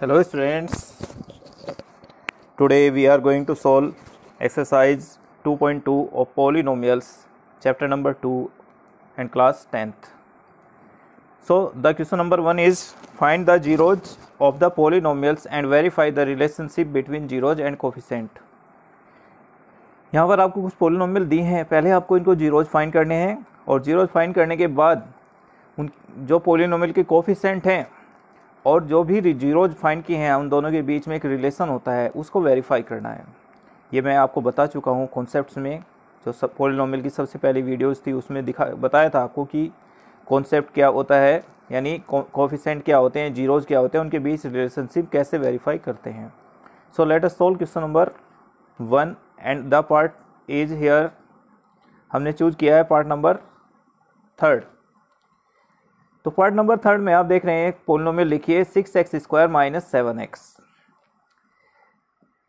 Hello students today we are going to solve exercise 2.2 of polynomials chapter number two and class tenth so the question number one is find the zeros of the polynomials and verify the relationship between zeros and coefficient यहाँ पर आपको कुछ polynomial दी हैं पहले आपको इनको zeros fine करने हैं और जीरोज फ़ाइन करने के बाद उन जो पोलिनोमियल के कोफिशेंट हैं और जो भी जीरोज फाइंड किए हैं उन दोनों के बीच में एक रिलेशन होता है उसको वेरीफाई करना है ये मैं आपको बता चुका हूँ कॉन्सेप्ट में जो सब पोलिनोमियल की सबसे पहली वीडियोज़ थी उसमें दिखा बताया था आपको कि कॉन्सेप्ट क्या होता है यानी कोफिशेंट क्या होते हैं जीरोज क्या होते हैं उनके बीच रिलेशनशिप कैसे वेरीफाई करते हैं so let us solve question number one and the part is here हमने चूज किया है पार्ट नंबर थर्ड तो पॉइंट नंबर थर्ड में आप देख रहे हैं एक लिखिए six X square minus seven X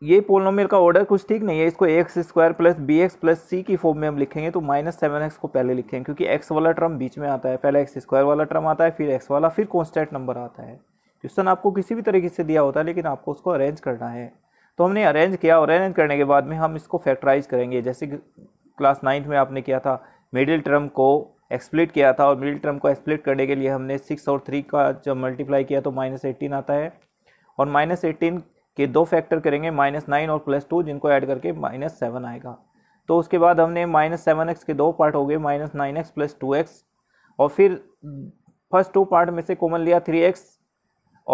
ये पोलनोमियल का ऑर्डर कुछ ठीक नहीं है इसको X square plus B X plus C की फॉर्म में हम लिखेंगे तो माइनस सेवन एक्स को पहले लिखेंगे क्योंकि एक्स वाला टर्म बीच में आता है पहले एक्स स्क्वायर वाला टर्म आता है फिर एक्स वाला फिर कॉन्स्टेंट नंबर आता है क्वेश्चन आपको किसी भी तरीके से दिया होता है लेकिन आपको उसको अरेंज करना है तो हमने अरेंज किया और अरेंज करने के बाद में हम इसको फैक्टराइज करेंगे जैसे क्लास नाइन्थ में आपने किया था मिडिल टर्म को एक्सप्लिट किया था और मिडिल टर्म को एक्सप्लिट करने के लिए हमने सिक्स और थ्री का जब मल्टीप्लाई किया तो माइनस एटीन आता है और माइनस एटीन के दो फैक्टर करेंगे माइनस नाइन और प्लस टू जिनको ऐड करके माइनस सेवन आएगा तो उसके बाद हमने माइनस सेवन एक्स के दो पार्ट हो गए minus nine X plus two X और फिर फर्स्ट टू पार्ट में से कॉमन लिया थ्री एक्स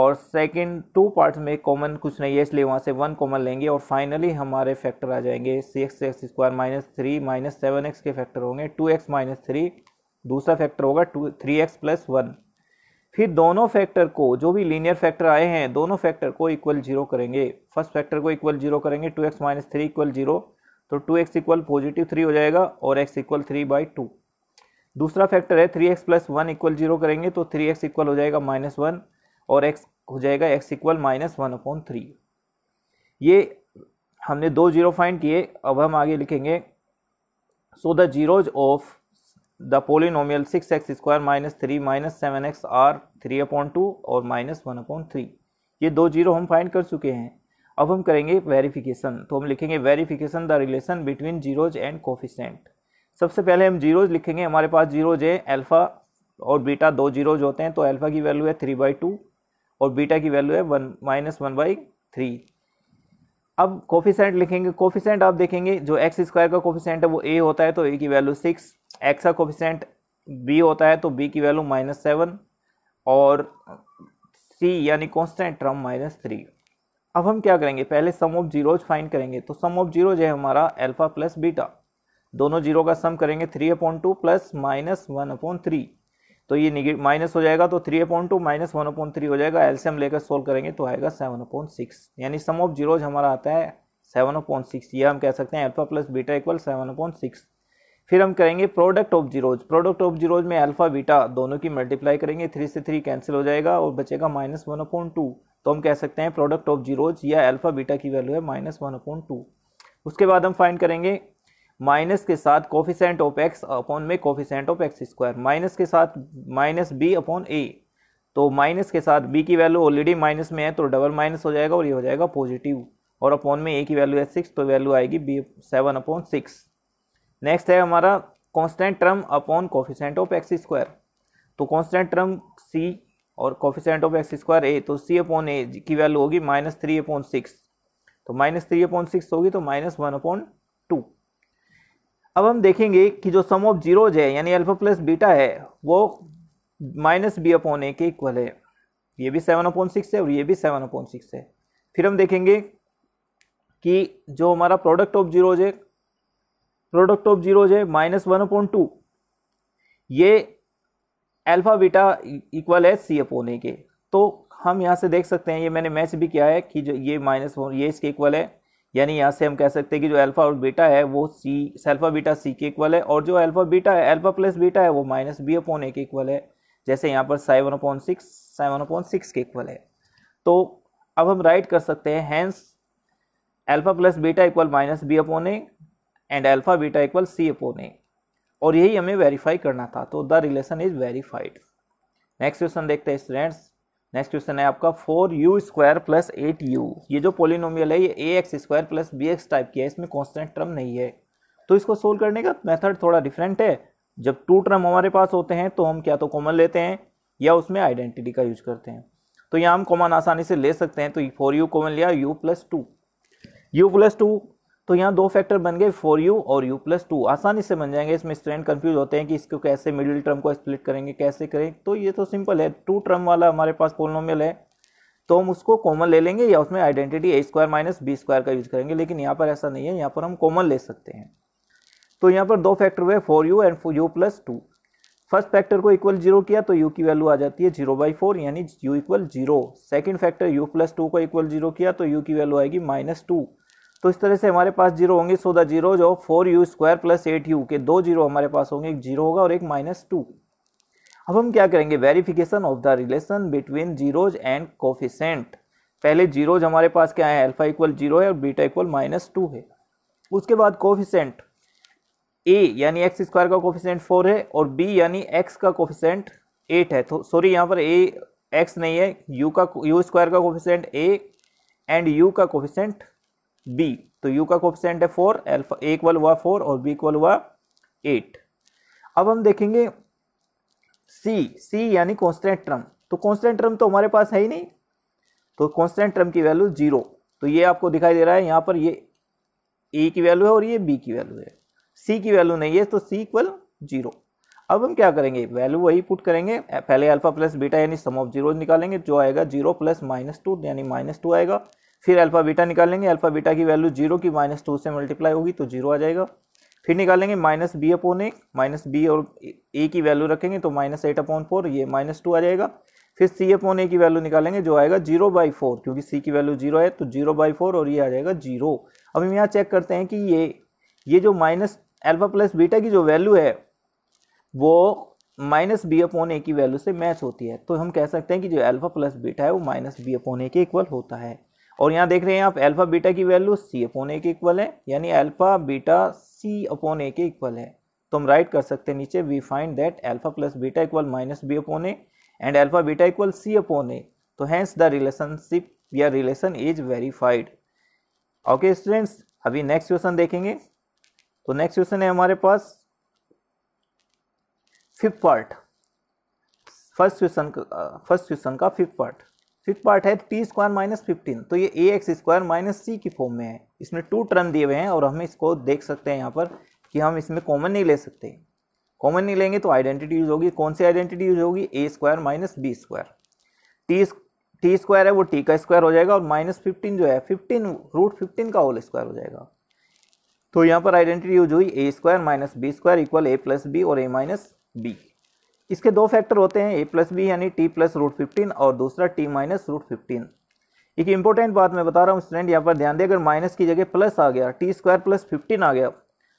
और सेकेंड टू पार्ट में कॉमन कुछ नहीं है इसलिए वहाँ से वन कॉमन लेंगे और फाइनली हमारे फैक्टर आ जाएंगे six X square minus three minus seven X के फैक्टर होंगे टू एक्स माइनस थ्री दूसरा फैक्टर होगा two three X plus one फिर दोनों फैक्टर को जो भी लीनियर फैक्टर आए हैं दोनों फैक्टर को इक्वल जीरो करेंगे फर्स्ट फैक्टर को इक्वल जीरो करेंगे two X minus three equal zero तो two X equal positive three हो जाएगा और X equal three by two दूसरा फैक्टर है three X plus one equal zero करेंगे तो थ्री एक्स इक्वल हो जाएगा माइनस वन और एक्स हो जाएगा X equal minus one upon three ये हमने दो जीरो फाइंड किए अब हम आगे लिखेंगे so the zeros of the six X square minus three minus seven X are three upon two और माइनस वन अपॉइंट थ्री ये दो जीरो हम फाइंड कर चुके हैं अब हम करेंगे वेरिफिकेशन तो हम लिखेंगे verification the relation between zeros and coefficient सबसे पहले हम जीरोज लिखेंगे हमारे पास जीरोज है अल्फ़ा और बीटा दो जीरोज होते हैं तो अल्फ़ा की वैल्यू है थ्री बाई टू और बीटा की वैल्यू है one minus one by three अब कोफिशेंट लिखेंगे कोफिशेंट आप देखेंगे जो एक्स स्क्वायर का कोफिशेंट है वो ए होता है तो ए की वैल्यू सिक्स एक्स का कोफिशेंट बी होता है तो बी की वैल्यू माइनस सेवन और सी यानी कॉन्स्टेंट टर्म माइनस थ्री अब हम क्या करेंगे पहले सम ऑफ जीरोज फाइंड करेंगे तो सम ऑफ जीरोज है हमारा अल्फा प्लस बीटा दोनों जीरो का सम करेंगे three upon two plus minus one upon three तो ये निगेटिव माइनस हो जाएगा तो three upon two minus one upon three हो जाएगा एल्सियम लेकर सोल्व करेंगे तो आएगा सेवन अपॉइंट सिक्स यानी सम ऑफ जीरोज हमारा आता है सेवन अपॉइंट सिक्स ये हम कह सकते हैं alpha plus beta equal seven upon six फिर हम करेंगे product of zeros product of zeros में अल्फा बीटा दोनों की मल्टीप्लाई करेंगे थ्री से थ्री कैंसिल हो जाएगा और बचेगा माइनस वन अपॉइंट टू तो हम कह सकते हैं प्रोडक्ट ऑफ जीरोज या अल्फा बीटा की वैल्यू है माइनस वन अपॉइंट टू उसके बाद हम फाइंड करेंगे माइनस के साथ कॉफिसेंट ऑफ एक्स अपॉन में coefficient of x square minus के साथ माइनस बी अपॉन ए तो माइनस के साथ बी की वैल्यू ऑलरेडी माइनस में है तो डबल माइनस हो जाएगा और ये हो जाएगा पॉजिटिव और अपॉन में ए की वैल्यू है सिक्स तो वैल्यू आएगी b seven upon six next है हमारा constant term upon coefficient of x square तो कॉन्स्टेंट टर्म सी और coefficient of x square a तो सी अपॉन ए की वैल्यू होगी माइनस थ्री अपॉन सिक्स तो माइनस थ्री अपॉन सिक्स होगी तो माइनस वन अपॉन टू अब हम देखेंगे कि जो सम ऑफ जीरोज है यानी अल्फा प्लस बीटा है वो माइनस बी अपॉन ए के इक्वल है ये भी सेवन अपॉन सिक्स है और ये भी सेवन अपॉन सिक्स है फिर हम देखेंगे कि जो हमारा प्रोडक्ट ऑफ जीरोज है प्रोडक्ट ऑफ जीरोज है माइनस वन अपॉन टू ये अल्फा बीटा इक्वल है सी अपॉन ए के तो हम यहाँ से देख सकते हैं ये मैंने मैच भी किया है कि जो ये माइनस ये इसके इक्वल है यानी यहाँ से हम कह सकते हैं कि जो अल्फा और बीटा है वो सी सेल्फा बीटा सी के इक्वल है और जो अल्फा बीटा है अल्फा प्लस बीटा है वो माइनस बी अपॉन ए के इक्वल है जैसे यहाँ पर seven upon six seven upon six के इक्वल है तो अब हम राइट कर सकते हैं hence alpha plus beta equal minus b upon a and alpha beta equal c upon a और यही हमें वेरीफाई करना था तो the relation is verified next question देखते हैं स्टूडेंट्स नेक्स्ट क्वेश्चन है आपका four u square plus eight u ये जो पोलिनोमियल है ये a x square plus B x type की है इसमें कॉन्स्टेंट टर्म नहीं है तो इसको सोल्व करने का मेथड थोड़ा डिफरेंट है जब टू टर्म हमारे पास होते हैं तो हम क्या तो कॉमन लेते हैं या उसमें आइडेंटिटी का यूज करते हैं तो यहाँ हम कॉमन आसानी से ले सकते हैं तो फोर यू कॉमन लिया u plus two u plus two तो यहाँ दो फैक्टर बन गए फोर यू और यू प्लस टू आसानी से बन जाएंगे इसमें स्टूडेंट कंफ्यूज होते हैं कि इसको कैसे मिडिल टर्म को स्प्लिट करेंगे कैसे करें तो ये तो सिंपल है टू टर्म वाला हमारे पास पोलोमियल है तो हम उसको कॉमन ले लेंगे या उसमें identity a square minus b square का यूज करेंगे लेकिन यहाँ पर ऐसा नहीं है यहाँ पर हम कॉमन ले सकते हैं तो यहाँ पर दो फैक्टर हुए four u and u plus two first factor को इक्वल जीरो किया तो यू की वैल्यू आ जाती है जीरो बाई फोर यानी u equal zero second factor u plus two को इक्वल जीरो किया तो यू की वैल्यू आएगी माइनस टू तो इस तरह से हमारे पास जीरो होंगे सो द जीरो जो four u square plus eight u के दो जीरो हमारे पास होंगे एक जीरो होगा और एक माइनस टू अब हम क्या करेंगे verification of the relation between zeros and coefficient पहले जीरोज हमारे पास क्या है अल्फा इक्वल जीरो है और बीटा इक्वल माइनस टू है उसके बाद कोफिसेंट ए यानी एक्स स्क्वायर का कोफिसेंट फोर है और बी यानी एक्स का कोफिसेंट एट है तो सॉरी यहाँ पर ए एक्स नहीं है यू का यू स्क्वायर का कोफिसेंट ए एंड यू का कोफिसेंट बी तो यू का कोफिशेंट है फोर एल्फा ए इक्वल हुआ फोर और बी इक्वल हुआ एट अब हम देखेंगे सी सी यानी कॉन्स्टेंट टर्म तो कॉन्स्टेंट टर्म तो हमारे पास है ही नहीं तो कॉन्स्टेंट टर्म की वैल्यू जीरो तो ये आपको दिखाई दे रहा है यहाँ पर ये ए की वैल्यू है और ये बी की वैल्यू है सी की वैल्यू नहीं है तो सी इक्वल जीरो अब हम क्या करेंगे वैल्यू वही पुट करेंगे पहले अल्फा प्लस बीटा यानी सम ऑफ जीरो निकालेंगे जो आएगा जीरो प्लस माइनस टू यानी माइनस टू आएगा फिर अल्फा बीटा निकालेंगे अल्फा बीटा की वैल्यू जीरो की माइनस टू से मल्टीप्लाई होगी तो जीरो आ जाएगा फिर निकालेंगे minus b upon a minus b और ए की वैल्यू रखेंगे तो माइनस एट अपॉन फोर ये माइनस टू आ जाएगा फिर सी अपॉन ए की वैल्यू निकालेंगे जो आएगा जीरो बाई फोर क्योंकि सी की वैल्यू जीरो है तो जीरो बाई फोर और ये आ जाएगा जीरो अब हम यहाँ चेक करते हैं कि ये ये जो माइनस एल्फा प्लस बीटा की जो वैल्यू है वो माइनस बी अपॉन ए की वैल्यू से मैच होती है तो हम कह सकते हैं कि जो एल्फा प्लस बीटा है वो माइनस बी अपॉन ए के इक्वल होता है और यहाँ देख रहे हैं आप अल्फा बीटा की वैल्यू सी अपोन ए के इक्वल है यानी alpha beta c upon a के इक्वल है तो हम राइट कर सकते हैं नीचे we find that alpha plus beta equal minus b upon a and alpha beta equal c upon a तो हैंस द रिलेशनशिप या relation is verified okay students अभी नेक्स्ट क्वेश्चन देखेंगे तो नेक्स्ट क्वेश्चन है हमारे पास फिफ्थ पार्ट फर्स्ट क्वेश्चन का first question का फिफ्थ पार्ट फिफ्थ पार्ट है टी स्क्वायर माइनस फिफ्टीन तो ये a x square minus c की फॉर्म में है इसमें टू टर्म दिए हुए हैं और हम इसको देख सकते हैं यहाँ पर कि हम इसमें कॉमन नहीं ले सकते कॉमन नहीं लेंगे तो आइडेंटिटी यूज होगी कौन सी आइडेंटिटी यूज होगी a square minus b square t t square है वो टी का स्क्वायर हो जाएगा और माइनस फिफ्टीन जो है फिफ्टीन रूट फिफ्टीन का होल स्क्वायर हो जाएगा तो यहाँ पर आइडेंटिटी यूज हुई a square minus b square equal a plus b और ए माइनस बी इसके दो फैक्टर होते हैं ए प्लस बी यानी टी प्लस रूट फिफ्टीन और दूसरा टी माइनस रूट फिफ्टीन एक इंपॉर्टेंट बात मैं बता रहा हूँ स्टूडेंट यहाँ पर ध्यान दें अगर माइनस की जगह प्लस आ गया टी स्क्वायर प्लस फिफ्टीन आ गया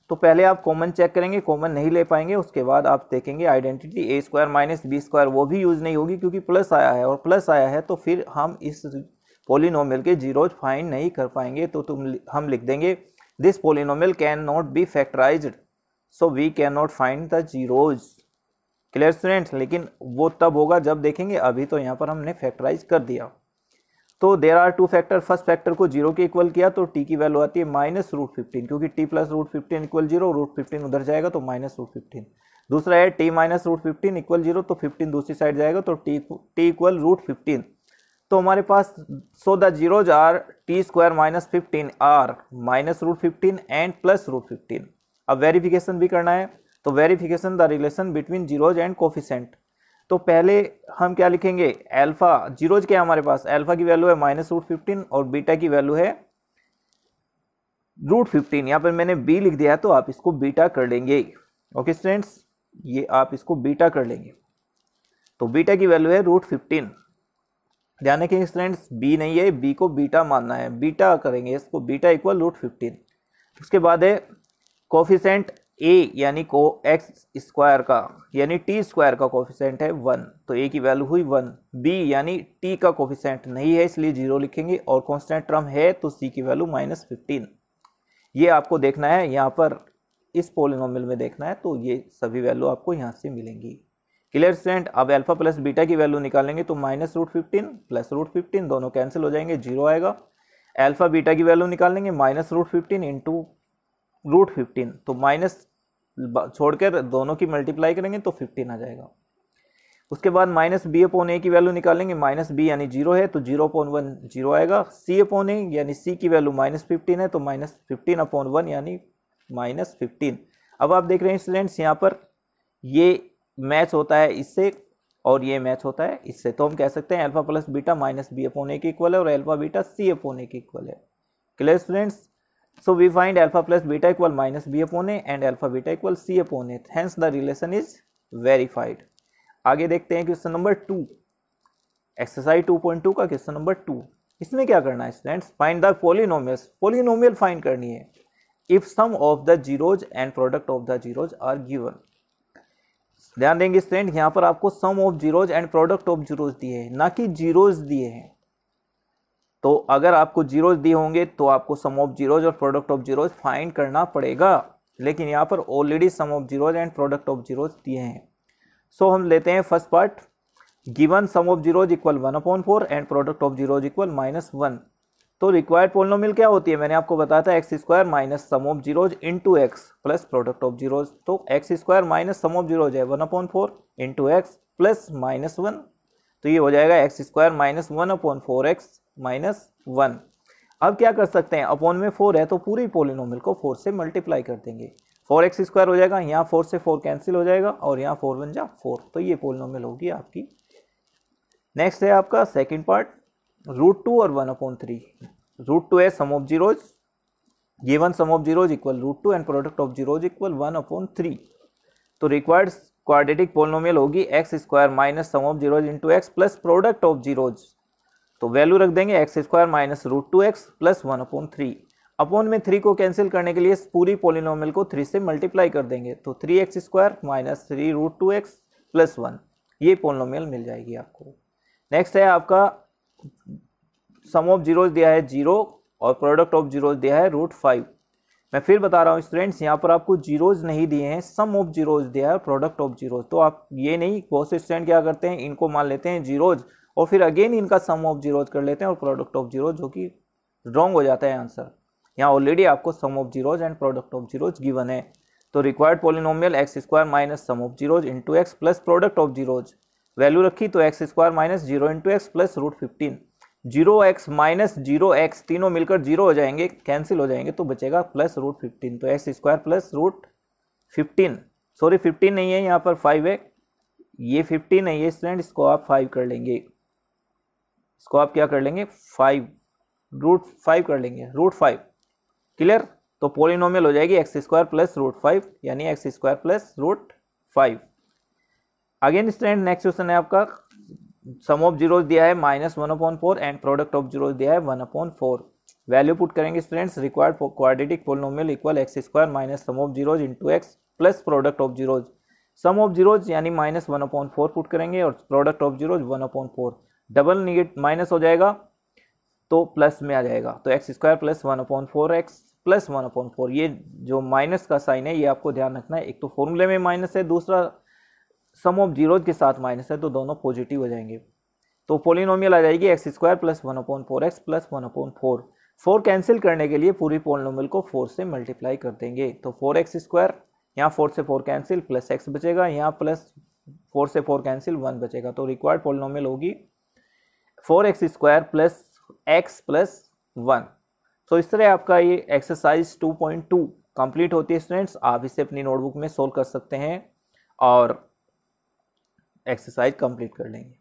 तो पहले आप कॉमन चेक करेंगे कॉमन नहीं ले पाएंगे उसके बाद आप देखेंगे identity a square minus b square वो भी यूज़ नहीं होगी क्योंकि प्लस आया है और प्लस आया है तो फिर हम इस पोलिनोमल के जीरोज फाइंड नहीं कर पाएंगे तो तुम हम लिख देंगे this polynomial can not be factorized so we can not find the zeros clear students लेकिन वो तब होगा जब देखेंगे अभी तो यहाँ पर हमने फैक्टराइज कर दिया तो there are two factor first factor को जीरो के इक्वल किया तो टी की वैल्यू आती है माइनस रूट फिफ्टीन क्योंकि t plus root fifteen equal zero root fifteen उधर जाएगा तो माइनस रूट फिफ्टीन दूसरा है t minus root fifteen equal zero तो फिफ्टीन दूसरी साइड जाएगा तो t t equal root fifteen तो हमारे पास so the zeros are t square minus fifteen are minus root fifteen and plus root fifteen अब वेरिफिकेशन भी करना है तो verification the relation between zeros and coefficient तो पहले हम क्या लिखेंगे अल्फा जीरोज क्या हमारे पास अल्फा की वैल्यू है माइनस रूट फिफ्टीन और बीटा की वैल्यू है रूट फिफ्टीन यहाँ पर मैंने बी लिख दिया तो आप इसको बीटा कर लेंगे ओके स्टूडेंट्स ये आप इसको बीटा कर लेंगे तो बीटा की वैल्यू है रूट फिफ्टीन ध्यान रखेंगे स्टूडेंट्स बी नहीं है बी को बीटा मानना है बीटा करेंगे इसको बीटा इक्वल रूट फिफ्टीन उसके बाद है कोफिशेंट ए यानी को एक्स स्क्वायर का यानी टी स्क्वायर का कोफिशेंट है वन तो ए की वैल्यू हुई वन बी यानी टी का कोफिशेंट नहीं है इसलिए जीरो लिखेंगे और कॉन्स्टेंट ट्रम है तो सी की वैल्यू माइनस फिफ्टीन ये आपको देखना है यहाँ पर इस पोलिनोमिल में देखना है तो ये सभी वैल्यू आपको यहाँ से मिलेंगी क्लियर स्टूडेंट अब एल्फा प्लस बीटा की वैल्यू निकालेंगे तो minus root fifteen plus root fifteen दोनों कैंसिल हो जाएंगे जीरो आएगा एल्फा बीटा की वैल्यू निकालेंगे minus root fifteen into root fifteen तो माइनस छोड़कर दोनों की मल्टीप्लाई करेंगे तो फिफ्टीन आ जाएगा उसके बाद माइनस बी अपोन ए की वैल्यू निकालेंगे माइनस बी यानी जीरो है तो जीरो अपॉन वन जीरो आएगा सी अपोन ए यानी सी की वैल्यू माइनस फिफ्टीन है तो माइनस फिफ्टीन अपॉन वन यानी माइनस फिफ्टीन अब आप देख रहे हैं स्टूडेंट्स यहाँ पर ये मैच होता है इससे और ये मैच होता है इससे तो हम कह सकते हैं alpha plus beta minus b upon a के इक्वल है और alpha beta c upon a के इक्वल है clear students So we find alpha plus beta equal minus b upon a and alpha beta equal c upon a Hence the relation is verified. आगे देखते हैं question number two exercise 2.2 का question number two इसमें क्या करना है students find the polynomials polynomial find करनी है if sum of the zeros and product of the zeros are given ध्यान देंगे स्टूडेंट यहाँ पर आपको sum of zeros and product of zeros दिए हैं ना कि जीरोज दिए हैं तो अगर आपको जीरोज दिए होंगे तो आपको सम ऑफ जीरोज और प्रोडक्ट ऑफ जीरोज फाइंड करना पड़ेगा लेकिन यहाँ पर already sum of zeros and product of zeros दिए हैं सो हम लेते हैं first part given sum of zeros equal one upon four and product of zeros equal minus one तो रिक्वायर्ड पोलिनोमियल क्या होती है मैंने आपको बताया था x square minus sum of zeros into x plus product of zeros तो x square minus sum of zeros है one upon four into x plus minus one तो ये हो जाएगा x square minus one upon four x minus one अब क्या कर सकते हैं अपॉन में फोर है तो पूरी पोलिनोमल को फोर से मल्टीप्लाई कर देंगे फोर एक्स स्क्वायर हो जाएगा यहाँ फोर से फोर कैंसिल हो जाएगा और यहाँ फोर वन जा फोर तो ये पोलिनोमल होगी आपकी नेक्स्ट है आपका सेकेंड पार्ट रूट टू और one upon three root two है सम ऑफ जीरोज ये one sum of zeros equal root two and product of zeros equal one upon three तो रिक्वायर्ड क्वाड्रेटिक पोलिनोमियल होगी x square minus sum of zeros into x plus product of zeros तो value रख देंगे x square minus root two x plus one upon three upon में three को cancel करने के लिए इस पूरी पोलिनोमल को थ्री से मल्टीप्लाई कर देंगे तो three x square minus three root two x plus one ये पोलिनोमियल मिल जाएगी आपको नेक्स्ट है आपका सम ऑफ जीरोज दिया है जीरो और प्रोडक्ट ऑफ जीरोज दिया है रूट फाइव मैं फिर बता रहा हूँ स्टूडेंट्स यहाँ पर आपको जीरोज नहीं दिए हैं सम ऑफ जीरोज दिया है प्रोडक्ट ऑफ जीरोज तो आप ये नहीं बहुत से स्टूडेंट क्या करते हैं इनको मान लेते हैं जीरोज और फिर अगेन इनका सम ऑफ जीरोज कर लेते हैं और प्रोडक्ट ऑफ जीरोज जो कि रॉन्ग हो जाता है आंसर यहाँ ऑलरेडी आपको sum of zeros and product of zeros given है तो required polynomial x square minus sum of zeros into x plus product of zeros value रखी तो x square minus zero into x plus root fifteen zero x minus zero x तीनों मिलकर zero हो जाएंगे cancel हो जाएंगे तो बचेगा प्लस रूट फिफ्टीन तो x square plus root fifteen sorry fifteen नहीं है यहाँ पर फाइव है ये फिफ्टीन है ये स्टूडेंट इसको आप फाइव कर लेंगे इसको आप क्या कर लेंगे फाइव रूट फाइव कर लेंगे रूट फाइव क्लियर तो पोलिनोमियल हो जाएगी x square plus root five यानी x square plus root five again student next question है आपका सम ऑफ जीरोज दिया है minus one upon four and product of zeros दिया है one upon four value put करेंगे students required quadratic polynomial equal x square minus sum of zeros into x plus product of zeros sum of zeros यानी minus one upon four put करेंगे और product of zeros one upon four double negate minus हो जाएगा तो plus में आ जाएगा तो x square plus one upon four x plus one upon four ये जो माइनस का साइन है ये आपको ध्यान रखना है एक तो फॉर्मूले में माइनस है दूसरा सम ऑफ जीरोज के साथ माइनस है तो दोनों पॉजिटिव हो जाएंगे तो पोलिनोमियल आ जाएगी x square plus one upon four x plus one upon four four cancel करने के लिए पूरी पोलिनोमियल को फोर से मल्टीप्लाई कर देंगे तो फोर एक्स स्क्वायर यहाँ फोर से फोर कैंसिल प्लस एक्स बचेगा यहाँ प्लस फोर से फोर कैंसिल वन बचेगा तो रिक्वायर्ड पोलिनोमियल होगी four x square plus x plus one so तो इस तरह आपका ये exercise two point two complete होती है स्टूडेंट्स आप इसे अपनी नोटबुक में सोल्व कर सकते हैं और एक्सरसाइज कंप्लीट कर लेंगे